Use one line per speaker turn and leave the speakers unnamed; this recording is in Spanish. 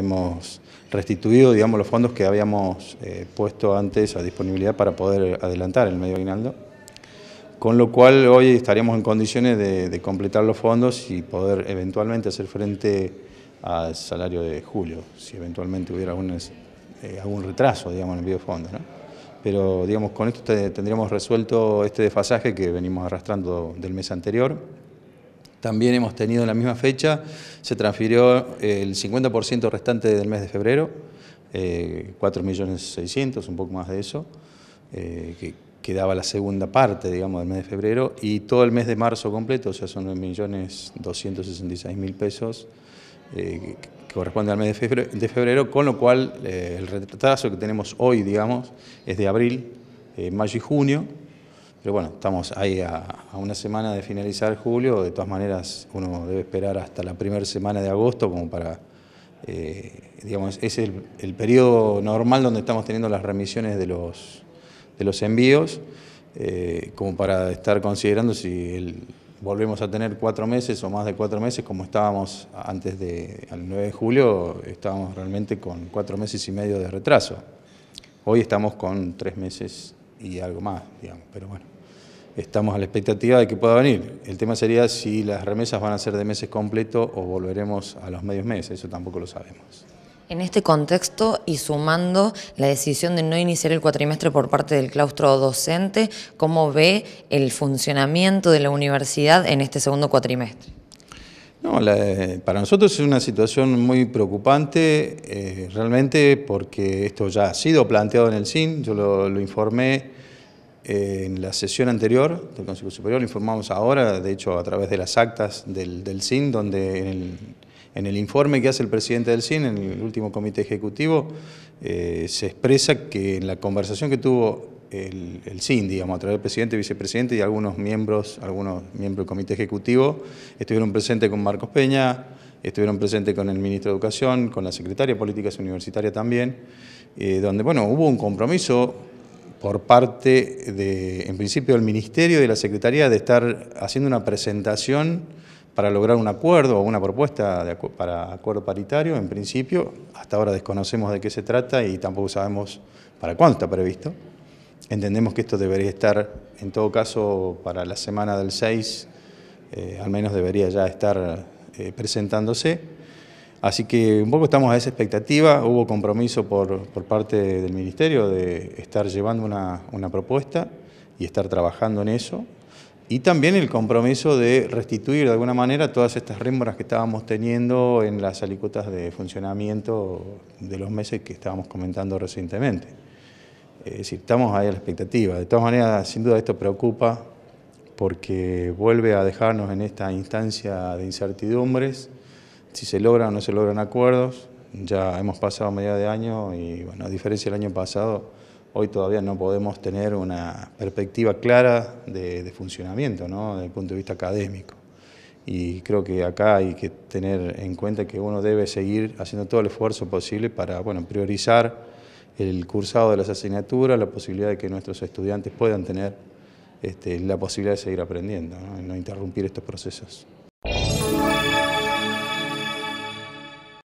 hemos restituido digamos, los fondos que habíamos eh, puesto antes a disponibilidad para poder adelantar el medio aguinaldo, con lo cual hoy estaríamos en condiciones de, completar los fondos y poder eventualmente hacer frente al salario de julio, si eventualmente hubiera algún, eh, algún retraso digamos, en el envío de ¿no? Pero digamos, con esto tendríamos resuelto este desfasaje que venimos arrastrando del mes anterior. También hemos tenido en la misma fecha, se transfirió el 50% restante del mes de febrero, 4.600.000, eh, un poco más de eso, eh, que quedaba la segunda parte, digamos, del mes de febrero, y todo el mes de marzo completo, o sea, son 9.266.000 pesos, eh, que corresponde al mes de febrero, de febrero con lo cual el retraso que tenemos hoy, digamos, es de abril, mayo y junio, pero bueno, estamos ahí a, una semana de finalizar julio, de todas maneras uno debe esperar hasta la primera semana de agosto como para, eh, digamos, es el, periodo normal donde estamos teniendo las remisiones de los, de los envíos, eh, como para estar considerando si volvemos a tener cuatro meses o más de cuatro meses, como estábamos antes del de, 9 de julio, estábamos realmente con cuatro meses y medio de retraso. Hoy estamos con tres meses y algo más, digamos, pero bueno estamos a la expectativa de que pueda venir. El tema sería si las remesas van a ser de meses completo o volveremos a los medios meses, eso tampoco lo sabemos. En este contexto y sumando la decisión de no iniciar el cuatrimestre por parte del claustro docente, ¿cómo ve el funcionamiento de la universidad en este segundo cuatrimestre? No, para nosotros es una situación muy preocupante, eh, realmente porque esto ya ha sido planteado en el SIN, yo lo informé en la sesión anterior del Consejo Superior informamos ahora, de hecho a través de las actas del, del CIN, donde en el, informe que hace el presidente del CIN, en el último comité ejecutivo, eh, se expresa que en la conversación que tuvo el, el, CIN, digamos, a través del presidente, vicepresidente y algunos miembros, algunos miembros del comité ejecutivo, estuvieron presentes con Marcos Peña, estuvieron presentes con el ministro de Educación, con la secretaria de Políticas Universitarias también, eh, donde bueno, hubo un compromiso por parte, de, en principio, del Ministerio y de la Secretaría de estar haciendo una presentación para lograr un acuerdo o una propuesta para acuerdo paritario. En principio, hasta ahora desconocemos de qué se trata y tampoco sabemos para cuándo está previsto. Entendemos que esto debería estar, en todo caso, para la semana del 6, eh, al menos debería ya estar eh, presentándose. Así que un poco estamos a esa expectativa, hubo compromiso por, parte del Ministerio de estar llevando una, propuesta y estar trabajando en eso, y también el compromiso de restituir de alguna manera todas estas rémoras que estábamos teniendo en las alícuotas de funcionamiento de los meses que estábamos comentando recientemente. Es decir, estamos ahí a la expectativa. De todas maneras, sin duda esto preocupa porque vuelve a dejarnos en esta instancia de incertidumbres si se logran o no se logran acuerdos. Ya hemos pasado media de año y, bueno, a diferencia del año pasado, hoy todavía no podemos tener una perspectiva clara de, funcionamiento, ¿no? Desde el punto de vista académico. Y creo que acá hay que tener en cuenta que uno debe seguir haciendo todo el esfuerzo posible para, bueno, priorizar el cursado de las asignaturas, la posibilidad de que nuestros estudiantes puedan tener este, la posibilidad de seguir aprendiendo, ¿no? no interrumpir estos procesos.